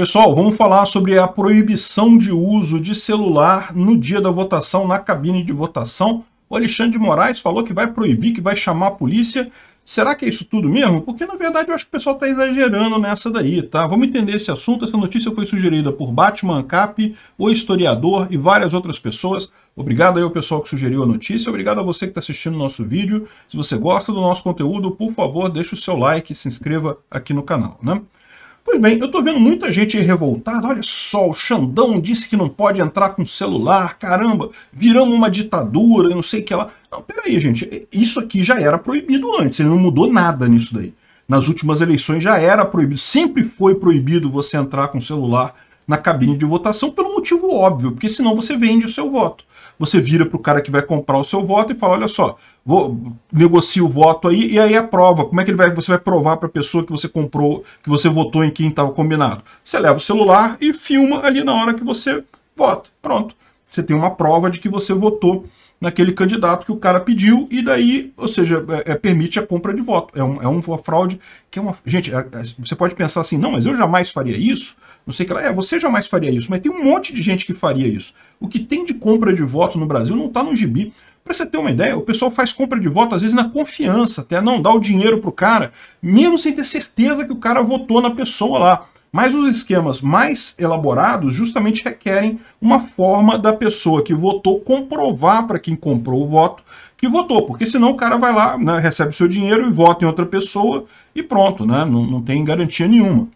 Pessoal, vamos falar sobre a proibição de uso de celular no dia da votação, na cabine de votação. O Alexandre de Moraes falou que vai proibir, que vai chamar a polícia. Será que é isso tudo mesmo? Porque, na verdade, eu acho que o pessoal está exagerando nessa daí, tá? Vamos entender esse assunto. Essa notícia foi sugerida por Batman Cap, o historiador e várias outras pessoas. Obrigado aí ao pessoal que sugeriu a notícia. Obrigado a você que está assistindo o nosso vídeo. Se você gosta do nosso conteúdo, por favor, deixe o seu like e se inscreva aqui no canal, né? Pois bem, eu estou vendo muita gente revoltada. Olha só, o Xandão disse que não pode entrar com celular. Caramba, viramos uma ditadura, não sei o que lá. Não, peraí, gente. Isso aqui já era proibido antes. Ele não mudou nada nisso daí. Nas últimas eleições já era proibido. Sempre foi proibido você entrar com celular na cabine de votação pelo motivo óbvio, porque senão você vende o seu voto. Você vira para o cara que vai comprar o seu voto e fala: olha só, vou, negocia o voto aí e aí aprova. Como é que ele vai, você vai provar para a pessoa que você comprou, que você votou em quem estava combinado? Você leva o celular e filma ali na hora que você vota. Pronto. Você tem uma prova de que você votou naquele candidato que o cara pediu, e daí, ou seja, é, é, permite a compra de voto. É, um, é uma fraude que é uma. Gente, é, é, você pode pensar assim, não, mas eu jamais faria isso, não sei o que lá. É, você jamais faria isso, mas tem um monte de gente que faria isso. O que tem de compra de voto no Brasil não está no gibi. Para você ter uma ideia, o pessoal faz compra de voto, às vezes, na confiança, até não dá o dinheiro pro cara, mesmo sem ter certeza que o cara votou na pessoa lá. Mas os esquemas mais elaborados justamente requerem uma forma da pessoa que votou comprovar para quem comprou o voto que votou, porque senão o cara vai lá, né, recebe o seu dinheiro e vota em outra pessoa e pronto, né, não, não tem garantia nenhuma.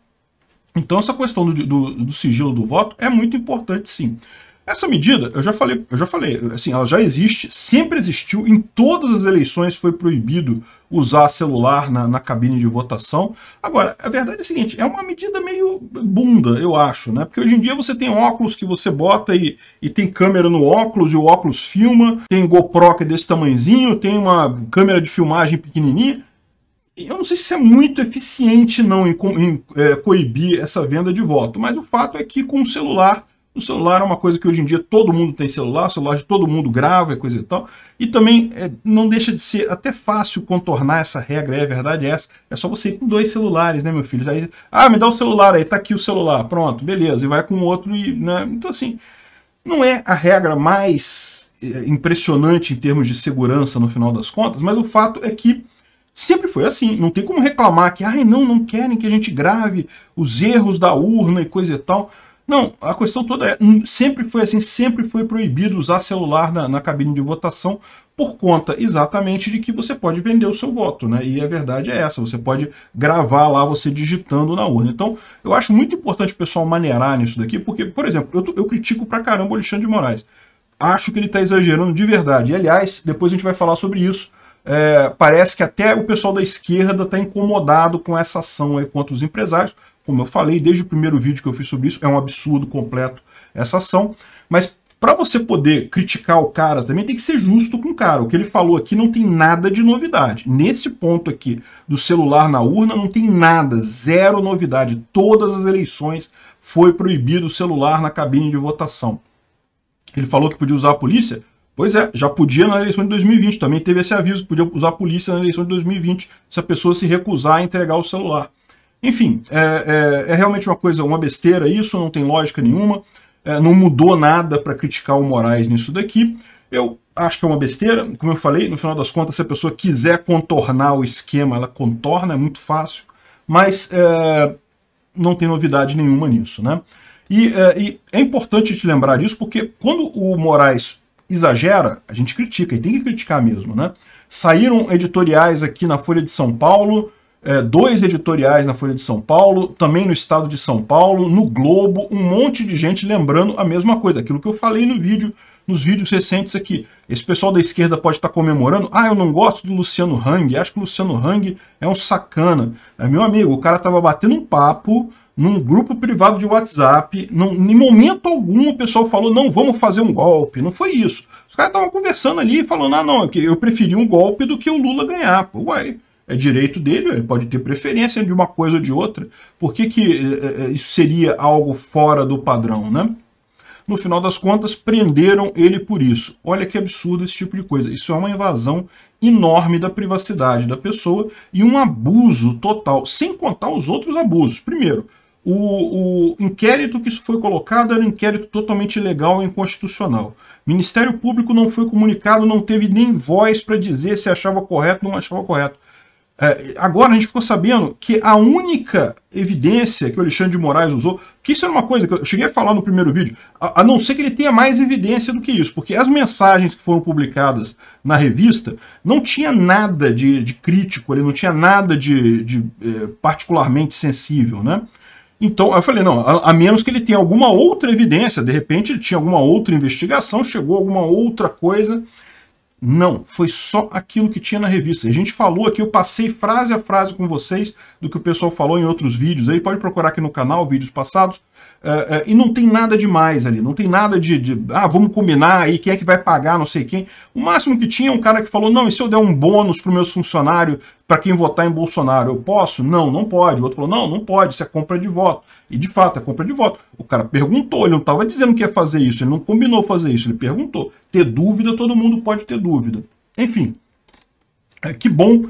Então essa questão do, do, do sigilo do voto é muito importante sim. Essa medida, eu já falei, eu já falei, assim, ela já existe, sempre existiu, em todas as eleições foi proibido usar celular na, na cabine de votação. Agora, a verdade é a seguinte, é uma medida meio bunda, eu acho, né? Porque hoje em dia você tem óculos que você bota e, e tem câmera no óculos e o óculos filma, tem GoPro que é desse tamanhozinho, tem uma câmera de filmagem pequenininha. Eu não sei se é muito eficiente não em, em é, coibir essa venda de voto, mas o fato é que com o celular o celular é uma coisa que hoje em dia todo mundo tem celular, o celular de todo mundo grava e coisa e tal. E também é, não deixa de ser até fácil contornar essa regra, é a verdade é essa. É só você ir com dois celulares, né, meu filho? Aí, ah, me dá o celular aí, tá aqui o celular, pronto, beleza. E vai com outro e, né? Então, assim, não é a regra mais é, impressionante em termos de segurança no final das contas, mas o fato é que sempre foi assim. Não tem como reclamar que, ai, não, não querem que a gente grave os erros da urna e coisa e tal. Não, a questão toda é, sempre foi assim, sempre foi proibido usar celular na, na, cabine de votação por conta exatamente de que você pode vender o seu voto, né? E a verdade é essa, você pode gravar lá você digitando na urna. Então, eu acho muito importante o pessoal maneirar nisso daqui, porque, por exemplo, eu, eu critico pra caramba o Alexandre de Moraes. Acho que ele tá exagerando de verdade. E, aliás, depois a gente vai falar sobre isso, é, parece que até o pessoal da esquerda está incomodado com essa ação aí contra os empresários, como eu falei desde o primeiro vídeo que eu fiz sobre isso, é um absurdo completo essa ação. Mas para você poder criticar o cara também tem que ser justo com o cara. O que ele falou aqui não tem nada de novidade. Nesse ponto aqui do celular na urna não tem nada, zero novidade. Todas as eleições foi proibido o celular na cabine de votação. Ele falou que podia usar a polícia? Pois é, já podia na eleição de 2020. Também teve esse aviso que podia usar a polícia na eleição de 2020 se a pessoa se recusar a entregar o celular. Enfim, é, é, é realmente uma coisa, uma besteira isso, não tem lógica nenhuma. É, não mudou nada para criticar o Moraes nisso daqui. Eu acho que é uma besteira, como eu falei, no final das contas, se a pessoa quiser contornar o esquema, ela contorna, é muito fácil, mas é, não tem novidade nenhuma nisso, né? E é, e é importante te lembrar disso, porque quando o Moraes exagera, a gente critica, e tem que criticar mesmo, né? Saíram editoriais aqui na Folha de São Paulo, é, dois editoriais na Folha de São Paulo, também no Estado de São Paulo, no Globo, um monte de gente lembrando a mesma coisa, aquilo que eu falei no vídeo, nos vídeos recentes aqui. Esse pessoal da esquerda pode estar tá comemorando, ah, eu não gosto do Luciano Hang, acho que o Luciano Hang é um sacana. É, meu amigo, o cara estava batendo um papo num grupo privado de WhatsApp, não, em momento algum o pessoal falou, não, vamos fazer um golpe, não foi isso. Os caras estavam conversando ali, falando, ah, não, eu preferi um golpe do que o Lula ganhar, pô, uai é direito dele, ele pode ter preferência de uma coisa ou de outra. Por que, que eh, eh, isso seria algo fora do padrão, né? No final das contas, prenderam ele por isso. Olha que absurdo esse tipo de coisa. Isso é uma invasão enorme da privacidade da pessoa e um abuso total, sem contar os outros abusos. Primeiro, o, o, inquérito que isso foi colocado era um inquérito totalmente ilegal e inconstitucional. Ministério Público não foi comunicado, não teve nem voz para dizer se achava correto ou não achava correto. É, agora a gente ficou sabendo que a única evidência que o Alexandre de Moraes usou, que isso era uma coisa que eu cheguei a falar no primeiro vídeo, a, a não ser que ele tenha mais evidência do que isso, porque as mensagens que foram publicadas na revista não tinha nada de, de crítico, ele não tinha nada de, de é, particularmente sensível, né? Então, eu falei, não, a, a, menos que ele tenha alguma outra evidência, de repente ele tinha alguma outra investigação, chegou alguma outra coisa não, foi só aquilo que tinha na revista. A gente falou aqui, eu passei frase a frase com vocês do que o pessoal falou em outros vídeos. Aí pode procurar aqui no canal, vídeos passados. Uh, e não tem nada demais ali, não tem nada de, de, ah, vamos combinar aí, quem é que vai pagar, não sei quem. O máximo que tinha é um cara que falou, não, e se eu der um bônus para os meus funcionários, para quem votar em Bolsonaro, eu posso? Não, não pode. O outro falou, não, não pode, isso é compra de voto. E de fato, é compra de voto. O cara perguntou, ele não estava dizendo que ia fazer isso, ele não combinou fazer isso, ele perguntou. Ter dúvida, todo mundo pode ter dúvida. Enfim, é, que bom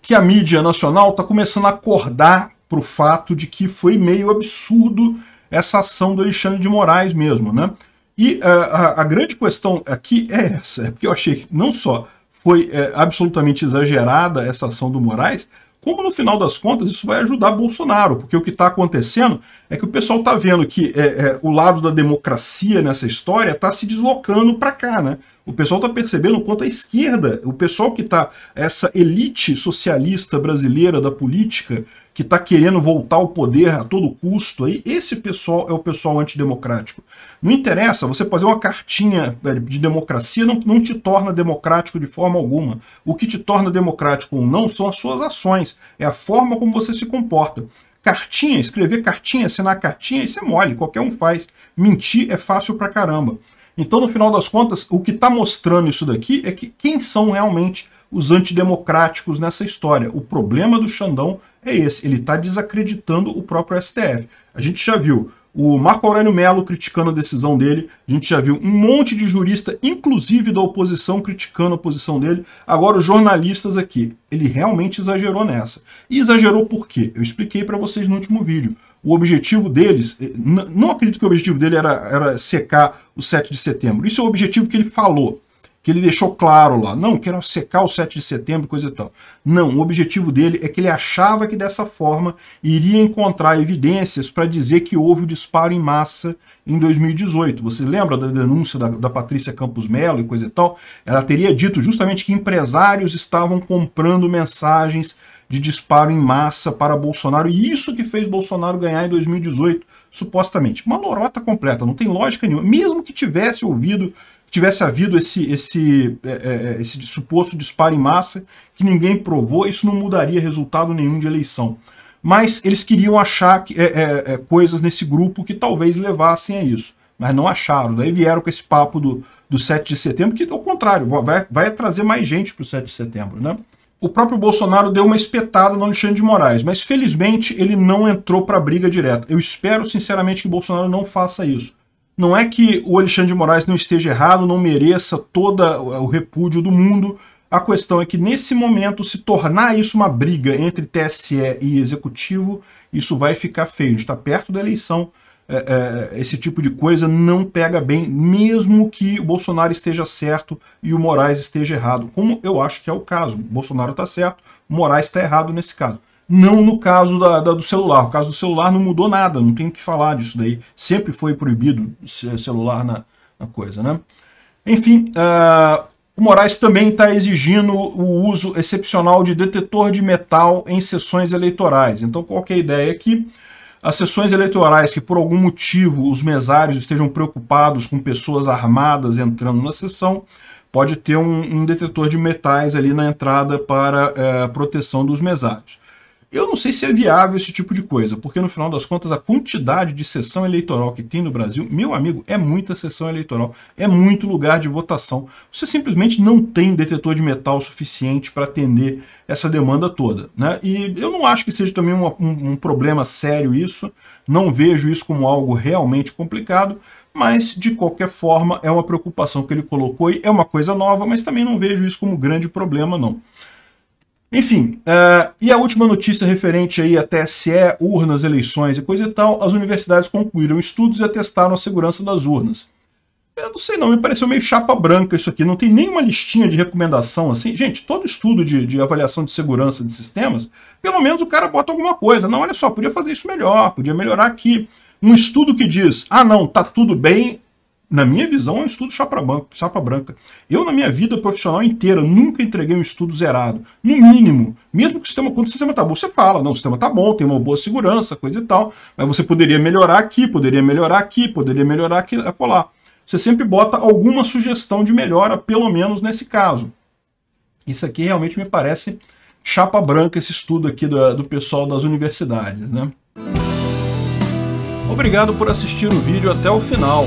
que a mídia nacional está começando a acordar para o fato de que foi meio absurdo essa ação do Alexandre de Moraes mesmo, né? E a, eh, a, a grande questão aqui é essa, é porque eu achei que não só foi é, absolutamente exagerada essa ação do Moraes, como no final das contas isso vai ajudar Bolsonaro, porque o que está acontecendo é que o pessoal está vendo que é, é, o lado da democracia nessa história está se deslocando para cá, né? O pessoal está percebendo o quanto a esquerda, o pessoal que está, essa elite socialista brasileira da política, que está querendo voltar ao poder a todo custo, aí, esse pessoal é o pessoal antidemocrático. Não interessa, você fazer uma cartinha de democracia não, não te torna democrático de forma alguma. O que te torna democrático ou não são as suas ações, é a forma como você se comporta. Cartinha, escrever cartinha, assinar cartinha, isso é mole, qualquer um faz. Mentir é fácil pra caramba. Então, no final das contas, o que está mostrando isso daqui é que quem são realmente os antidemocráticos nessa história. O problema do Xandão é esse, ele está desacreditando o próprio STF. A gente já viu o Marco Aurélio Mello criticando a decisão dele. A gente já viu um monte de jurista, inclusive da oposição, criticando a posição dele. Agora, os jornalistas aqui. Ele realmente exagerou nessa. E exagerou por quê? Eu expliquei para vocês no último vídeo. O objetivo deles, eh, não acredito que o objetivo dele era, era secar o 7 de setembro. Isso é o objetivo que ele falou que ele deixou claro lá. Não, que era secar o 7 de setembro, coisa e tal. Não, o objetivo dele é que ele achava que dessa forma iria encontrar evidências para dizer que houve o disparo em massa em 2018. Você lembra da denúncia da, da Patrícia Campos Melo e coisa e tal? Ela teria dito justamente que empresários estavam comprando mensagens de disparo em massa para Bolsonaro, e isso que fez Bolsonaro ganhar em 2018, supostamente. Uma lorota completa, não tem lógica nenhuma. Mesmo que tivesse ouvido tivesse havido esse, esse, é, é, é, esse suposto disparo em massa, que ninguém provou, isso não mudaria resultado nenhum de eleição. Mas eles queriam achar que, é, é, coisas nesse grupo que talvez levassem a isso. Mas não acharam. Daí vieram com esse papo do, do 7 de setembro, que, ao contrário, vai, vai trazer mais gente para o 7 de setembro. Né? O próprio Bolsonaro deu uma espetada no Alexandre de Moraes, mas felizmente ele não entrou para a briga direta. Eu espero, sinceramente, que Bolsonaro não faça isso não é que o Alexandre de Moraes não esteja errado, não mereça todo o repúdio do mundo. A questão é que, nesse momento, se tornar isso uma briga entre TSE e Executivo, isso vai ficar feio. A gente está perto da eleição, é, é, esse tipo de coisa não pega bem, mesmo que o Bolsonaro esteja certo e o Moraes esteja errado, como eu acho que é o caso. O Bolsonaro está certo, o Moraes está errado nesse caso não no caso da, da, do celular. O caso do celular não mudou nada, não tem o que falar disso daí. Sempre foi proibido celular na, na coisa, né? Enfim, uh, o Moraes também está exigindo o uso excepcional de detetor de metal em sessões eleitorais. Então, qual é a ideia aqui? As sessões eleitorais que, por algum motivo, os mesários estejam preocupados com pessoas armadas entrando na sessão, pode ter um, um detetor de metais ali na entrada para uh, proteção dos mesários. Eu não sei se é viável esse tipo de coisa, porque no final das contas a quantidade de sessão eleitoral que tem no Brasil, meu amigo, é muita sessão eleitoral, é muito lugar de votação. Você simplesmente não tem detetor de metal suficiente para atender essa demanda toda. Né? E eu não acho que seja também um, um, um problema sério isso, não vejo isso como algo realmente complicado, mas de qualquer forma é uma preocupação que ele colocou e é uma coisa nova, mas também não vejo isso como grande problema não. Enfim, uh, e a última notícia referente aí a TSE, é urnas, eleições e coisa e tal, as universidades concluíram estudos e atestaram a segurança das urnas. Eu não sei não, me pareceu meio chapa branca isso aqui, não tem nenhuma listinha de recomendação assim. Gente, todo estudo de, de avaliação de segurança de sistemas, pelo menos o cara bota alguma coisa. Não, olha só, podia fazer isso melhor, podia melhorar aqui. Um estudo que diz, ah não, tá tudo bem, na minha visão, é um estudo chapa, chapa branca. Eu, na minha vida profissional inteira, nunca entreguei um estudo zerado. No mínimo, mesmo que o sistema, quando o sistema tá bom, você fala, não, o sistema tá bom, tem uma boa segurança, coisa e tal, mas você poderia melhorar aqui, poderia melhorar aqui, poderia melhorar aqui, acolá. É você sempre bota alguma sugestão de melhora, pelo menos nesse caso. Isso aqui realmente me parece chapa branca, esse estudo aqui do, do pessoal das universidades, né? Obrigado por assistir o vídeo até o final.